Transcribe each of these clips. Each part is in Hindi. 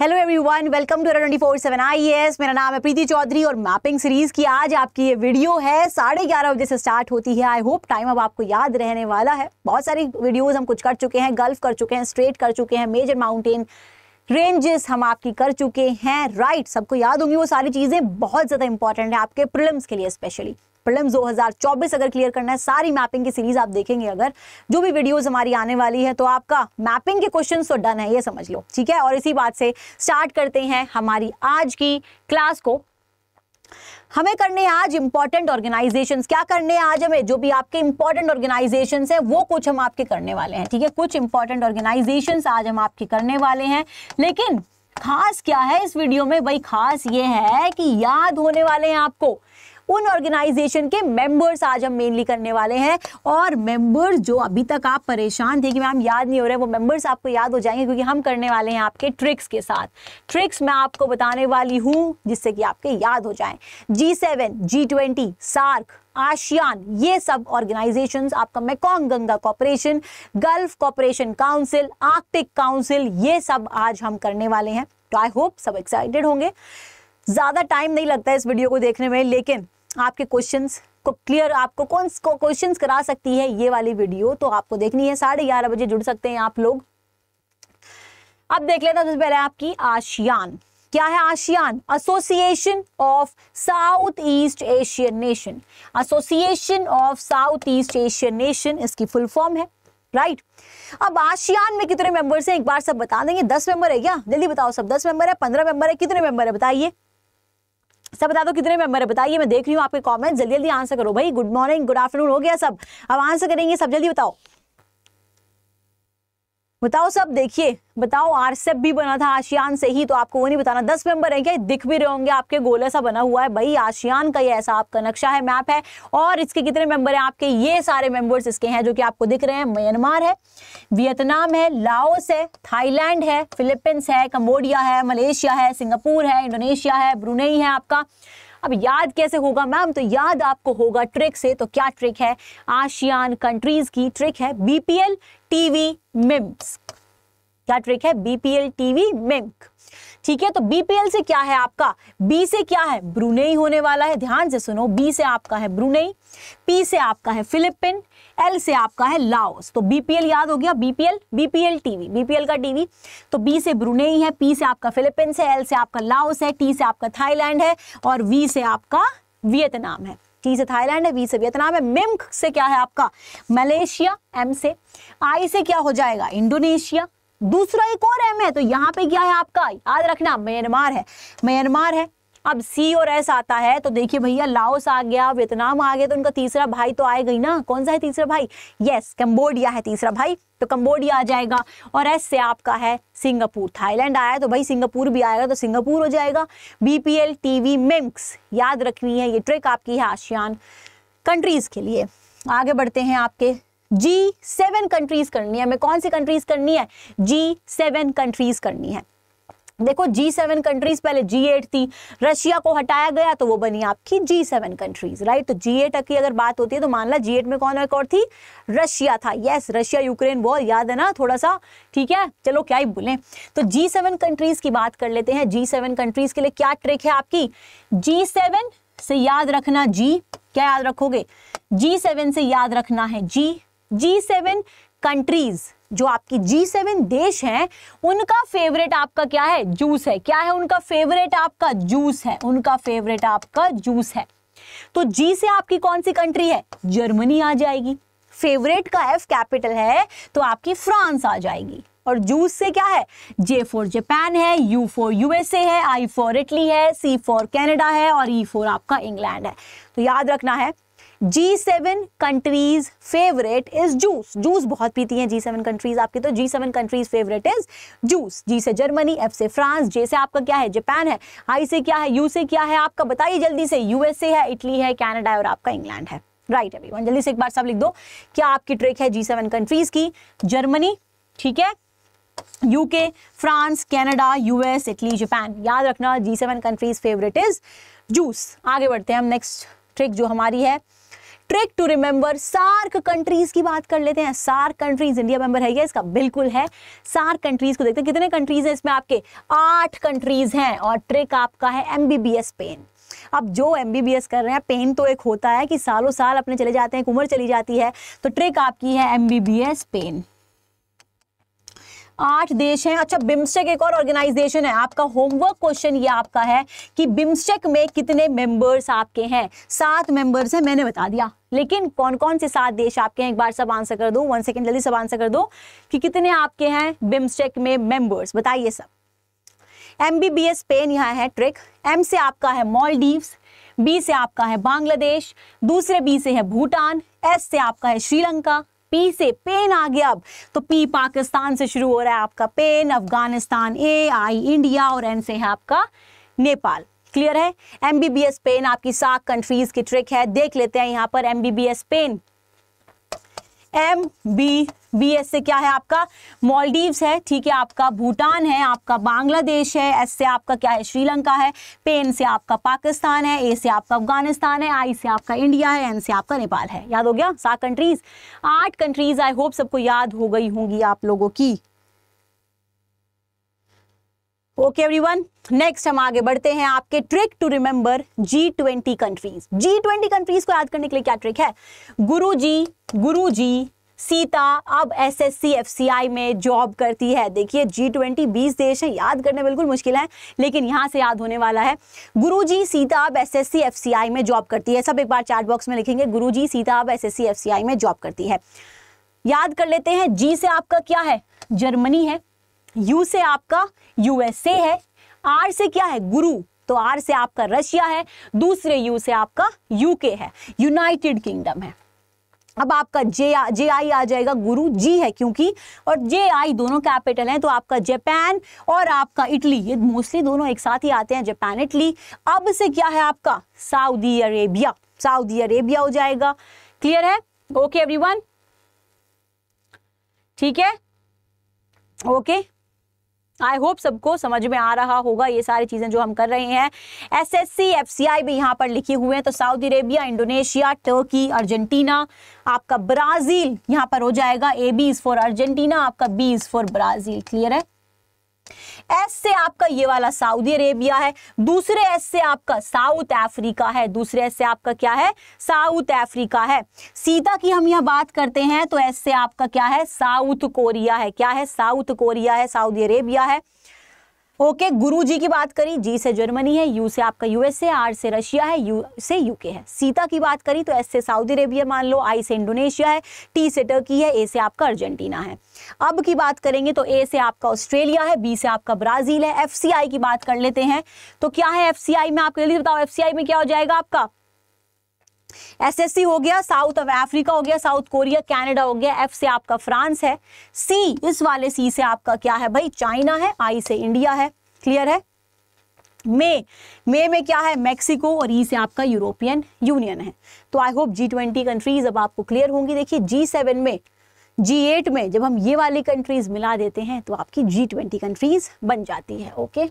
Hello everyone welcome to twenty four seven I S मेरा नाम है प्रीति चौधरी और मैपिंग सीरीज की आज आपकी ये वीडियो है साढ़े ग्यारह बजे से स्टार्ट होती है आई होप टाइम अब आपको याद रहने वाला है बहुत सारी वीडियोस हम कुछ कर चुके हैं गल्फ कर चुके हैं स्ट्रेट कर चुके हैं मेजर माउंटेन रेंजेस हम आपकी कर चुके हैं राइट सबको याद होंगी वो सारी चीज़ें बहुत ज़्यादा इंपॉर्टेंट है आपके प्रिलम्स के लिए स्पेशली प्रिलिम्स 2024 अगर क्लियर करना है सारी मैपिंग की सीरीज आप देखेंगे अगर जो भी वीडियोस हमारी आने वाली है तो आपका मैपिंग के क्वेश्चन तो डन है ये समझ लो ठीक है और इसी बात से स्टार्ट करते हैं हमारी आज की क्लास को हमें करने हैं आज इंपॉर्टेंट ऑर्गेनाइजेशन क्या करने हैं आज हमें जो भी आपके इंपॉर्टेंट ऑर्गेनाइजेशन हैं वो कुछ हम आपके करने वाले हैं ठीक है कुछ इंपॉर्टेंट ऑर्गेनाइजेशन आज हम आपके करने वाले हैं लेकिन खास क्या है इस वीडियो में भाई खास ये है कि याद होने वाले हैं आपको उन ऑर्गेनाइजेशन के मेंबर्स आज हम मेनली करने वाले हैं और मेंबर्स जो अभी तक आप परेशान थे कि मैम याद नहीं हो रहे वो मेंबर्स आपको याद हो जाएंगे क्योंकि हम करने वाले हैं आपके ट्रिक्स के साथ ट्रिक्स मैं आपको बताने वाली हूँ जिससे कि आपके याद हो जाए G seven G twenty SAARC ASEAN ये सब ऑर्गेनाइजेशंस आपका Mekong Ganga Cooperation Gulf Cooperation Council Arctic Council ये सब आज हम करने वाले हैं तो आई होप सब एक्साइटेड होंगे ज़्यादा टाइम नहीं लगता है इस वीडियो को देखने में लेकिन आपके क्वेश्चंस को क्लियर आपको कौन क्वेश्चन करा सकती है ये वाली वीडियो तो आपको देखनी है साढ़े ग्यारह बजे जुड़ सकते हैं आप लोग अब देख लेते हैं सबसे पहले आपकी आशियान क्या है ASEAN Association of South East Asian Nation Association of South East Asian Nation इसकी फुल फॉर्म है राइट अब आशियान में कितने मेंबर्स हैं एक बार सब बता देंगे दस मेंबर है क्या जल्दी बताओ सब दस मेंबर है पंद्रह मेंबर है कितने मेंबर है बताइए सब बता दो कितने मेंबर है बताइए मैं देख रही हूँ आपके कॉमेंट जल्दी जल्दी आंसर करो भाई गुड मॉर्निंग गुड आफ्टरनून हो गया सब अब आंसर करेंगे सब जल्दी बताओ बताओ सब देखिए बताओ आरसेप भी बना था आशियान से ही तो आपको वो नहीं बताना दस मेंबर है क्या दिख भी रहे होंगे आपके गोले सा बना हुआ है भाई आशियान का ये ऐसा आपका नक्शा है मैप है और इसके कितने मेंबर हैं आपके ये सारे मेंबर्स इसके हैं जो कि आपको दिख रहे हैं म्यांमार है वियतनाम है लाओस है थाईलैंड है फिलिपींस है कम्बोडिया है मलेशिया है सिंगापुर है इंडोनेशिया है ब्रुनई है आपका अब याद कैसे होगा मैम तो याद आपको होगा ट्रिक से तो क्या ट्रिक है आशियान कंट्रीज की ट्रिक है बीपीएल टीवी मिम्स क्या ट्रिक है बीपीएल टीवी मिंक ठीक है तो बीपीएल से क्या है आपका बी से क्या है ब्रुनेई होने वाला है ध्यान से सुनो बी से आपका है ब्रुनेई पी से आपका है फिलिपिन एल से आपका है लाओस तो बीपीएल याद हो गया बीपीएल बीपीएल टीवी बीपीएल का टीवी तो बी से ब्रुनेई है पी से आपका फिलिपिन है एल से आपका लाओस है टी से आपका थाईलैंड है और वी से आपका वियतनाम है टी से थाईलैंड है वी से वियतनाम है मिम्क से क्या है आपका मलेशिया एम से आई से क्या हो जाएगा इंडोनेशिया दूसरा एक और एम है तो यहाँ पे क्या है आपका याद रखना म्यांमार है म्यांमार है अब सी और एस आता है तो देखिए भैया लाओस आ गया वियतनाम आ गया तो उनका तीसरा भाई तो आएगा ही ना कौन सा है तीसरा भाई यस कंबोडिया है तीसरा भाई तो कंबोडिया आ जाएगा और एस से आपका है सिंगापुर थाईलैंड आया तो भाई सिंगापुर भी आएगा तो सिंगापुर हो जाएगा बीपीएल टीवी मिम्स याद रखनी है ये ट्रिक आपकी है आशियान कंट्रीज के लिए आगे बढ़ते हैं आपके जी सेवन कंट्रीज करनी है हमें कौन सी कंट्रीज करनी है जी सेवन कंट्रीज करनी है देखो जी सेवन कंट्रीज पहले जी एट थी रशिया को हटाया गया तो वो बनी आपकी जी सेवन कंट्रीज राइट तो जी एट की अगर बात होती है तो मान ला जी एट में कौन एक और थी रशिया था यस रशिया यूक्रेन वॉर याद है ना थोड़ा सा ठीक है चलो क्या ही बोले तो जी सेवन कंट्रीज की बात कर लेते हैं जी सेवन कंट्रीज के लिए क्या ट्रिक है आपकी जी सेवन से याद रखना जी क्या याद रखोगे जी सेवन से याद रखना है जी जी सेवन कंट्रीज जो आपकी जी सेवन देश हैं उनका फेवरेट आपका क्या है जूस है क्या है उनका फेवरेट आपका जूस है उनका फेवरेट आपका जूस है तो जी से आपकी कौन सी कंट्री है जर्मनी आ जाएगी फेवरेट का एफ कैपिटल है तो आपकी फ्रांस आ जाएगी और जूस से क्या है जे फॉर जापान है यू फॉर यूएसए है आई फॉर इटली है सी फॉर कैनेडा है और ई e फॉर आपका इंग्लैंड है तो याद रखना है G seven countries favourite is juice juice बहुत पीती हैं जी सेवन कंट्रीज आपकी तो G seven countries favourite is juice G से जर्मनी एफ से फ्रांस जे से आपका क्या है जापान है आई से क्या है यू से क्या है आपका बताइए जल्दी से यूएसए है इटली है कैनेडा है और आपका इंग्लैंड है राइट right, अभी जल्दी से एक बार सब लिख दो क्या आपकी ट्रिक है जी सेवन कंट्रीज की जर्मनी ठीक है UK France Canada US Italy Japan याद रखना G seven countries favourite is juice आगे बढ़ते हैं हम नेक्स्ट ट्रिक जो हमारी है trick to remember SAARC countries की बात कर लेते हैं सार्क कंट्रीज इंडिया मेंबर है इसका बिल्कुल है सार्क कंट्रीज को देखते हैं कितने कंट्रीज हैं इसमें आपके आठ कंट्रीज हैं और ट्रिक आपका है एमबीबीएस पेन अब जो एम कर रहे हैं पेन तो एक होता है कि सालों साल अपने चले जाते हैं एक उम्र चली जाती है तो ट्रिक आपकी है एम पेन आठ देश हैं अच्छा बिम्स्टेक एक और ऑर्गेनाइजेशन है आपका होमवर्क क्वेश्चन ये आपका है कि बिम्स्टेक में कितने मेंबर्स आपके हैं सात मेंबर्स हैं मैंने बता दिया लेकिन कौन कौन से सात देश आपके हैं एक बार सब आंसर कर दो वन सेकेंड जल्दी सब आंसर कर दो कि कितने आपके हैं बिम्स्टेक में मेंबर्स बताइए सब M B B S Spain यहाँ है ट्रिक एम से आपका है मॉलडीव्स बी से आपका है बांग्लादेश दूसरे बी से है भूटान एस से आपका है श्रीलंका पी से पेन आ गया अब तो पी पाकिस्तान से शुरू हो रहा है आपका pen Afghanistan A I India और एन से है आपका नेपाल क्लियर है एमबीबीएस पेन आपकी सात कंट्रीज की ट्रिक है देख लेते हैं यहाँ पर MBBS pen M B B S से क्या है आपका मॉलडीव्स है ठीक है आपका भूटान है आपका बांग्लादेश है एस से आपका क्या है श्रीलंका है पेन से आपका पाकिस्तान है ए से आपका अफगानिस्तान है आई से आपका इंडिया है एन से आपका नेपाल है याद हो गया सात कंट्रीज आठ कंट्रीज आई होप सबको याद हो गई होंगी आप लोगों की ओके एवरीवन नेक्स्ट हम आगे बढ़ते हैं आपके trick to remember G twenty countries G twenty countries को याद करने के लिए क्या ट्रिक है गुरु जी गुरु जी सीता अब S S C F C I में जॉब करती है देखिए जी ट्वेंटी बीस देश है याद करने बिल्कुल मुश्किल है लेकिन यहाँ से याद होने वाला है गुरु जी सीता अब S S C F C I में जॉब करती है सब एक बार चार्ट बॉक्स में लिखेंगे गुरु जी सीता अब S S C F C I में जॉब करती है याद कर लेते हैं जी से आपका क्या है जर्मनी है यू से आपका यूएसए है आर से क्या है गुरु तो आर से आपका रशिया है दूसरे यू से आपका यूके है यूनाइटेड किंगडम है अब आपका जे जे आई आ जाएगा गुरु जी है क्योंकि और जे आई दोनों कैपिटल हैं तो आपका जापान और आपका इटली ये मोस्टली दोनों एक साथ ही आते हैं जापान इटली अब से क्या है आपका सऊदी अरेबिया सऊदी अरेबिया हो जाएगा क्लियर है ओके एवरीवन ठीक है ओके आई होप सबको समझ में आ रहा होगा ये सारी चीज़ें जो हम कर रहे हैं S S C F C I भी यहाँ पर लिखे हुए हैं तो Saudi Arabia Indonesia Turkey Argentina आपका ब्राज़ील यहाँ पर हो जाएगा A B is for Argentina आपका B is for Brazil clear है एस से आपका ये वाला सऊदी अरेबिया है दूसरे एस से आपका साउथ अफ्रीका है दूसरे एस से आपका क्या है साउथ अफ्रीका है सीता की हम यहाँ बात करते हैं तो एस से आपका क्या है साउथ कोरिया है क्या है साउथ कोरिया है सऊदी अरेबिया है ओके गुरु जी की बात करी जी से जर्मनी है यू से आपका यूएसए आर से रशिया है यू से यूके है सीता की बात करी तो एस से सऊदी अरेबिया मान लो आई से इंडोनेशिया है टी से टर्की है ए से आपका अर्जेंटीना है अब की बात करेंगे तो ए से आपका ऑस्ट्रेलिया है बी से आपका ब्राजील है एफ की बात कर लेते हैं तो क्या है एफ में आपको जल्दी बताओ एफ में क्या हो जाएगा आपका एसएससी हो गया साउथ अफ्रीका हो गया साउथ कोरिया कनाडा हो गया एफ से आपका फ्रांस है सी इस वाले सी से आपका क्या है भाई चाइना है आई से इंडिया है क्लियर है मे मे में क्या है मेक्सिको और ई e से आपका यूरोपियन यूनियन है तो I hope G twenty countries अब आपको क्लियर होंगी देखिए जी सेवन में जी एट में जब हम ये वाली कंट्रीज मिला देते हैं तो आपकी जी ट्वेंटी कंट्रीज बन जाती है ओके okay?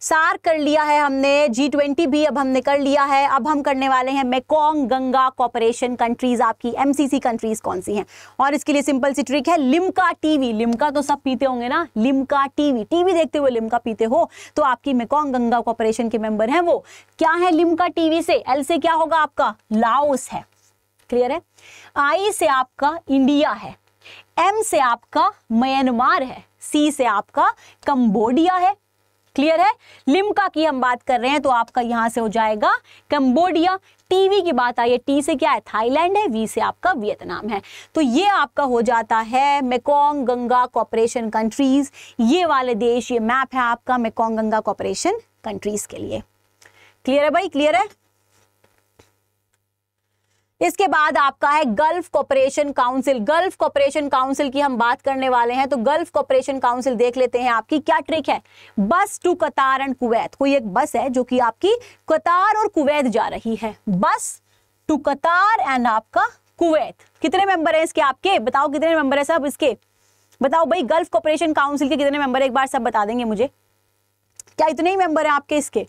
सार कर लिया है हमने जी ट्वेंटी भी अब हमने कर लिया है अब हम करने वाले हैं मेकोंग गंगा कॉपरेशन कंट्रीज आपकी एमसीसी कंट्रीज कौन सी हैं और इसके लिए सिंपल सी ट्रिक है लिमका टीवी लिमका तो सब पीते होंगे ना लिमका टीवी टीवी देखते हुए लिमका पीते हो तो आपकी मेकोंग गंगा कॉपरेशन के मेंबर हैं वो क्या है लिमका टीवी से एल से क्या होगा आपका लाओस है क्लियर है आई से आपका इंडिया है एम से आपका म्यांमार है सी से आपका कंबोडिया है क्लियर है लिमका की हम बात कर रहे हैं तो आपका यहां से हो जाएगा कंबोडिया टीवी की बात आई है टी से क्या है थाईलैंड है वी से आपका वियतनाम है तो ये आपका हो जाता है मेकोंग गंगा कॉपरेशन कंट्रीज ये वाले देश ये मैप है आपका मेकोंग गंगा कॉपरेशन कंट्रीज के लिए क्लियर है भाई क्लियर है इसके बाद आपका है Gulf Cooperation Council Gulf Cooperation Council की हम बात करने वाले हैं तो गल्फ कॉपरेशन काउंसिल देख लेते हैं आपकी क्या ट्रिक है बस टू कतार एंड कुवैत कोई एक बस है जो कि आपकी कतार और कुवैत जा रही है बस टू कतार एंड आपका कुवैत कितने मेंबर है इसके आपके बताओ कितने मेंबर है सब इसके बताओ भाई गल्फ कॉपरेशन काउंसिल के कितने मेंबर एक बार सब बता देंगे मुझे क्या इतने ही मेंबर है आपके इसके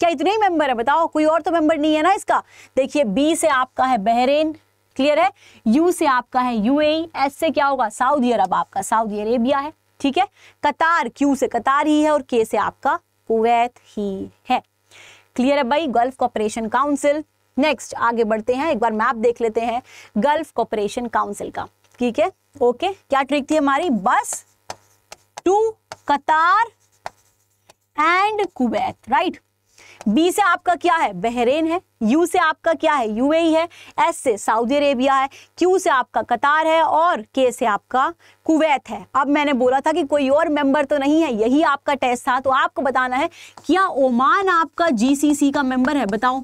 क्या इतने ही मेंबर है बताओ कोई और तो मेंबर नहीं है ना इसका देखिए बी से आपका है बहरेन क्लियर है यू से आपका है यूएई एस से क्या होगा सऊदी अरब आपका सऊदी अरेबिया है ठीक है कतार क्यू से कतार ही है और के से आपका कुवैत ही है क्लियर है भाई गल्फ कॉपरेशन काउंसिल नेक्स्ट आगे बढ़ते हैं एक बार मैप देख लेते हैं गल्फ कॉपरेशन काउंसिल का ठीक है ओके क्या ट्रिक थी हमारी बस टू कतार एंड कुवैत राइट बी से आपका क्या है बहरेन है यू से आपका क्या है यूएई है एस से सऊदी अरेबिया है क्यू से आपका कतार है और के से आपका कुवैत है अब मैंने बोला था कि कोई और मेंबर तो नहीं है यही आपका टेस्ट था तो आपको बताना है क्या ओमान आपका जीसीसी का मेंबर है बताओ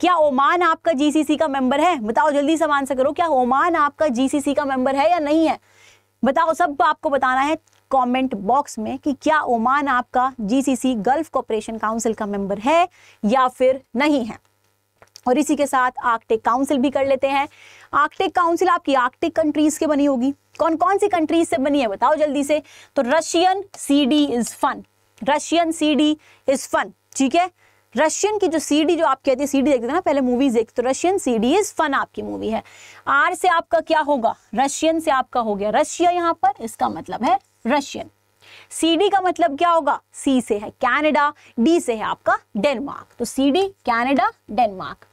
क्या ओमान आपका जीसीसी का मेंबर है बताओ जल्दी से आंसर करो क्या ओमान आपका जीसीसी का मेंबर है या नहीं है बताओ सब आपको बताना है कमेंट बॉक्स में कि क्या ओमान आपका जीसीसी गल्फ कॉपरेशन काउंसिल का मेंबर है या फिर नहीं है और इसी के साथ आर्कटिक काउंसिल भी कर लेते हैं आर्कटिक काउंसिल आपकी आर्कटिक कंट्रीज के बनी होगी कौन कौन सी कंट्रीज से बनी है बताओ जल्दी से तो Russian C D is fun Russian C D is fun ठीक है रशियन की जो सीडी जो आप कहते हैं सीडी देखते ना पहले मूवीज देखते तो रशियन सीडी इज फन आपकी मूवी है आर से आपका क्या होगा रशियन से आपका हो गया रशिया यहाँ पर इसका मतलब है रशियन सीडी का मतलब क्या होगा सी से है कैनेडा डी से है आपका डेनमार्क तो सीडी कैनेडा डेनमार्क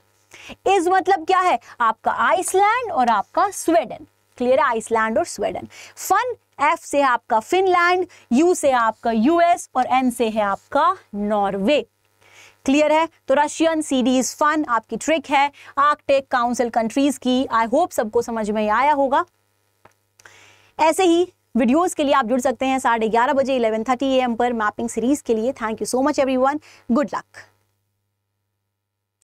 इज मतलब क्या है आपका आइसलैंड और आपका स्वेडन क्लियर है आइसलैंड और स्वेडन फन एफ से है आपका फिनलैंड यू से है आपका यूएस और एन से है आपका नॉर्वे क्लियर है तो रशियन सीरीज फन आपकी ट्रिक है आर्कटेक काउंसिल कंट्रीज की आई होप सबको समझ में आया होगा ऐसे ही वीडियोस के लिए आप जुड़ सकते हैं साढ़े ग्यारह बजे इलेवन थर्टी एम पर मैपिंग सीरीज के लिए thank you so much everyone good luck